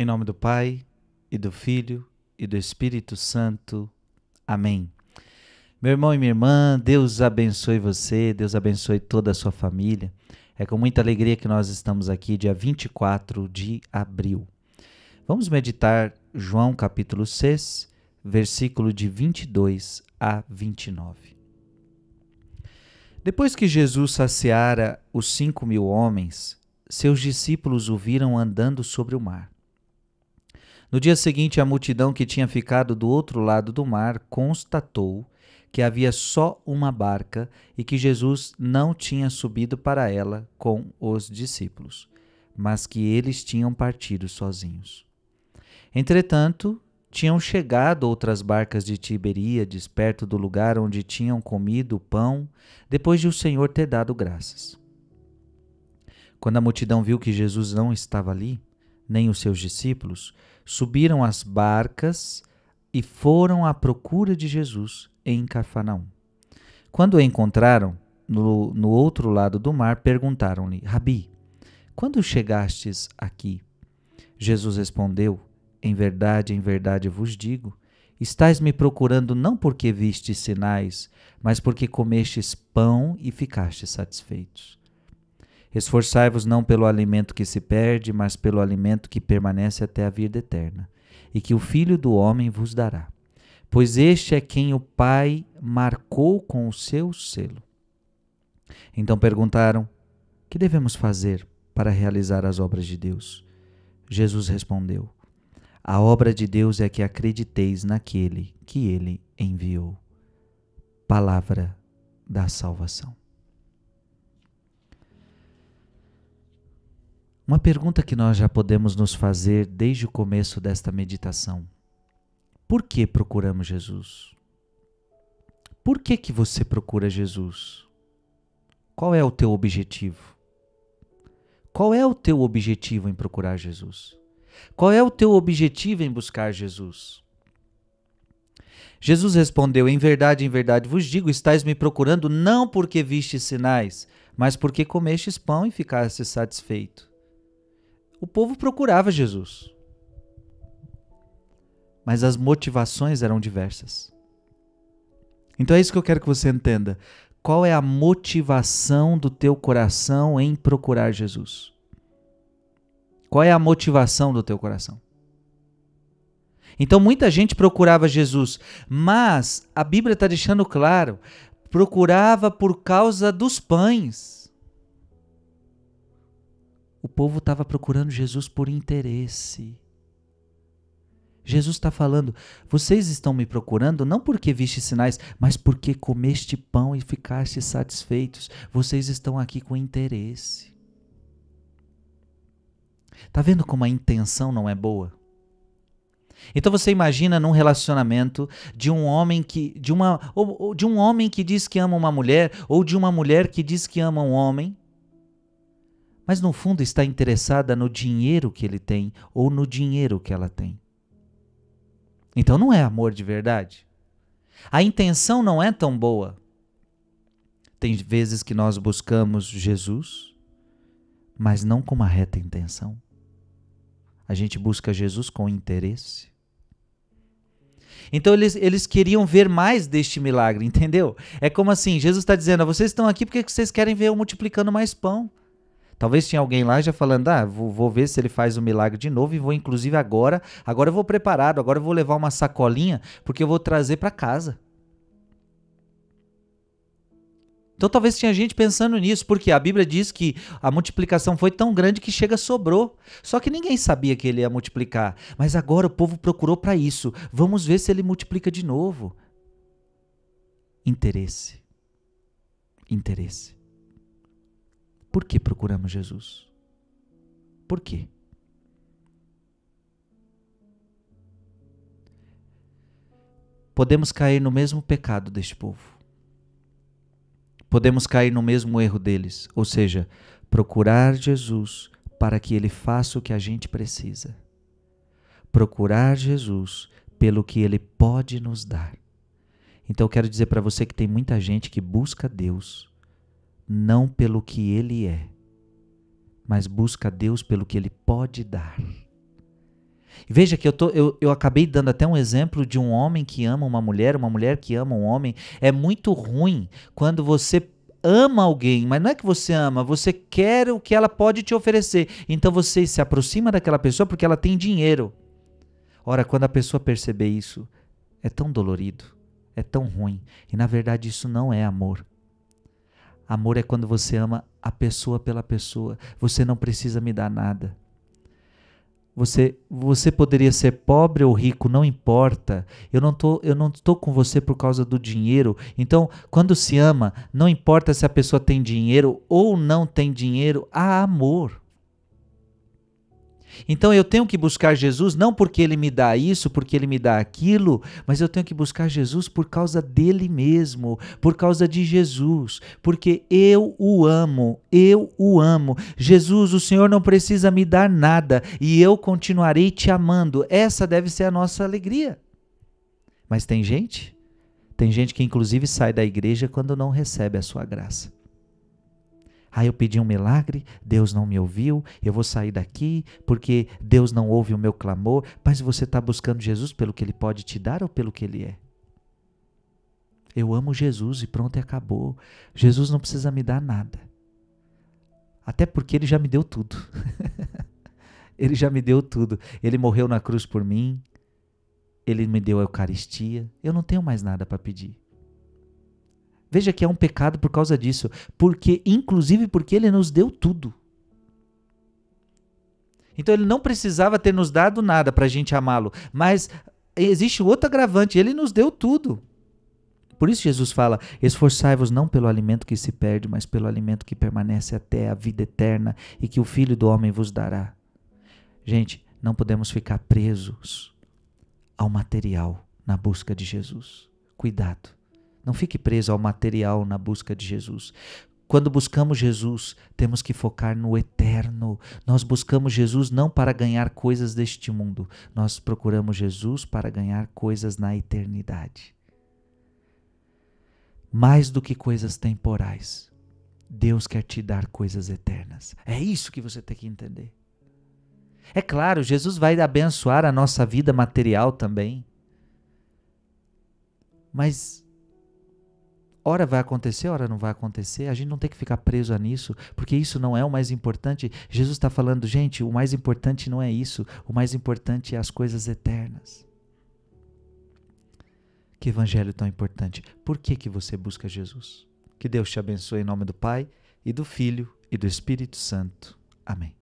Em nome do Pai, e do Filho, e do Espírito Santo. Amém. Meu irmão e minha irmã, Deus abençoe você, Deus abençoe toda a sua família. É com muita alegria que nós estamos aqui, dia 24 de abril. Vamos meditar João capítulo 6, versículo de 22 a 29. Depois que Jesus saciara os cinco mil homens, seus discípulos o viram andando sobre o mar. No dia seguinte, a multidão que tinha ficado do outro lado do mar constatou que havia só uma barca e que Jesus não tinha subido para ela com os discípulos, mas que eles tinham partido sozinhos. Entretanto, tinham chegado outras barcas de Tiberíades, perto do lugar onde tinham comido o pão, depois de o Senhor ter dado graças. Quando a multidão viu que Jesus não estava ali, nem os seus discípulos, subiram às barcas e foram à procura de Jesus em Cafarnaum. Quando o encontraram, no, no outro lado do mar, perguntaram-lhe: Rabi, quando chegastes aqui? Jesus respondeu: Em verdade, em verdade vos digo. Estais me procurando não porque vistes sinais, mas porque comestes pão e ficastes satisfeitos. Esforçai-vos não pelo alimento que se perde, mas pelo alimento que permanece até a vida eterna, e que o Filho do Homem vos dará. Pois este é quem o Pai marcou com o seu selo. Então perguntaram: Que devemos fazer para realizar as obras de Deus? Jesus respondeu: A obra de Deus é que acrediteis naquele que ele enviou. Palavra da salvação. Uma pergunta que nós já podemos nos fazer desde o começo desta meditação. Por que procuramos Jesus? Por que que você procura Jesus? Qual é o teu objetivo? Qual é o teu objetivo em procurar Jesus? Qual é o teu objetivo em buscar Jesus? Jesus respondeu: Em verdade, em verdade vos digo, estais me procurando não porque vistes sinais, mas porque comestes pão e ficaste satisfeito o povo procurava Jesus. Mas as motivações eram diversas. Então é isso que eu quero que você entenda. Qual é a motivação do teu coração em procurar Jesus? Qual é a motivação do teu coração? Então muita gente procurava Jesus, mas a Bíblia está deixando claro: procurava por causa dos pães. O povo estava procurando Jesus por interesse. Jesus está falando: vocês estão me procurando não porque viste sinais, mas porque comeste pão e ficaste satisfeitos. Vocês estão aqui com interesse. Tá vendo como a intenção não é boa? Então você imagina num relacionamento de um homem que de uma ou, ou de um homem que diz que ama uma mulher ou de uma mulher que diz que ama um homem mas no fundo está interessada no dinheiro que ele tem ou no dinheiro que ela tem. Então não é amor de verdade. A intenção não é tão boa. Tem vezes que nós buscamos Jesus, mas não com uma reta intenção. A gente busca Jesus com interesse. Então eles, eles queriam ver mais deste milagre, entendeu? É como assim: Jesus está dizendo, vocês estão aqui porque vocês querem ver eu multiplicando mais pão. Talvez tinha alguém lá já falando: ah, vou, vou ver se ele faz o milagre de novo e vou, inclusive, agora. Agora eu vou preparado, agora eu vou levar uma sacolinha porque eu vou trazer para casa. Então talvez tinha gente pensando nisso, porque a Bíblia diz que a multiplicação foi tão grande que chega sobrou. Só que ninguém sabia que ele ia multiplicar. Mas agora o povo procurou para isso. Vamos ver se ele multiplica de novo. Interesse. Interesse. Por que procuramos Jesus? Por quê? Podemos cair no mesmo pecado deste povo. Podemos cair no mesmo erro deles, ou seja, procurar Jesus para que ele faça o que a gente precisa. Procurar Jesus pelo que ele pode nos dar. Então eu quero dizer para você que tem muita gente que busca Deus não pelo que ele é, mas busca Deus pelo que ele pode dar. Veja que eu, tô, eu, eu acabei dando até um exemplo de um homem que ama uma mulher, uma mulher que ama um homem. É muito ruim quando você ama alguém, mas não é que você ama, você quer o que ela pode te oferecer. Então você se aproxima daquela pessoa porque ela tem dinheiro. Ora, quando a pessoa perceber isso, é tão dolorido, é tão ruim. E na verdade isso não é amor, Amor é quando você ama a pessoa pela pessoa. Você não precisa me dar nada. Você, você poderia ser pobre ou rico, não importa. Eu não tô, eu não tô com você por causa do dinheiro. Então, quando se ama, não importa se a pessoa tem dinheiro ou não tem dinheiro, há amor. Então eu tenho que buscar Jesus não porque ele me dá isso, porque ele me dá aquilo, mas eu tenho que buscar Jesus por causa dele mesmo, por causa de Jesus, porque eu o amo, eu o amo. Jesus, o Senhor não precisa me dar nada e eu continuarei te amando. Essa deve ser a nossa alegria. Mas tem gente, tem gente que inclusive sai da igreja quando não recebe a sua graça. Ah, eu pedi um milagre, Deus não me ouviu, eu vou sair daqui porque Deus não ouve o meu clamor. Mas você está buscando Jesus pelo que ele pode te dar ou pelo que ele é? Eu amo Jesus e pronto, e acabou. Jesus não precisa me dar nada. Até porque ele já me deu tudo. ele já me deu tudo. Ele morreu na cruz por mim. Ele me deu a Eucaristia. Eu não tenho mais nada para pedir. Veja que é um pecado por causa disso, porque inclusive porque ele nos deu tudo. Então ele não precisava ter nos dado nada para a gente amá-lo, mas existe outro agravante, ele nos deu tudo. Por isso Jesus fala: esforçai-vos não pelo alimento que se perde, mas pelo alimento que permanece até a vida eterna e que o Filho do Homem vos dará. Gente, não podemos ficar presos ao material na busca de Jesus. Cuidado. Não fique preso ao material na busca de Jesus. Quando buscamos Jesus, temos que focar no eterno. Nós buscamos Jesus não para ganhar coisas deste mundo, nós procuramos Jesus para ganhar coisas na eternidade. Mais do que coisas temporais, Deus quer te dar coisas eternas. É isso que você tem que entender. É claro, Jesus vai abençoar a nossa vida material também. Mas Hora vai acontecer, hora não vai acontecer. A gente não tem que ficar preso a nisso, porque isso não é o mais importante. Jesus está falando, gente, o mais importante não é isso. O mais importante é as coisas eternas. Que evangelho tão importante. Por que, que você busca Jesus? Que Deus te abençoe em nome do Pai, e do Filho, e do Espírito Santo. Amém.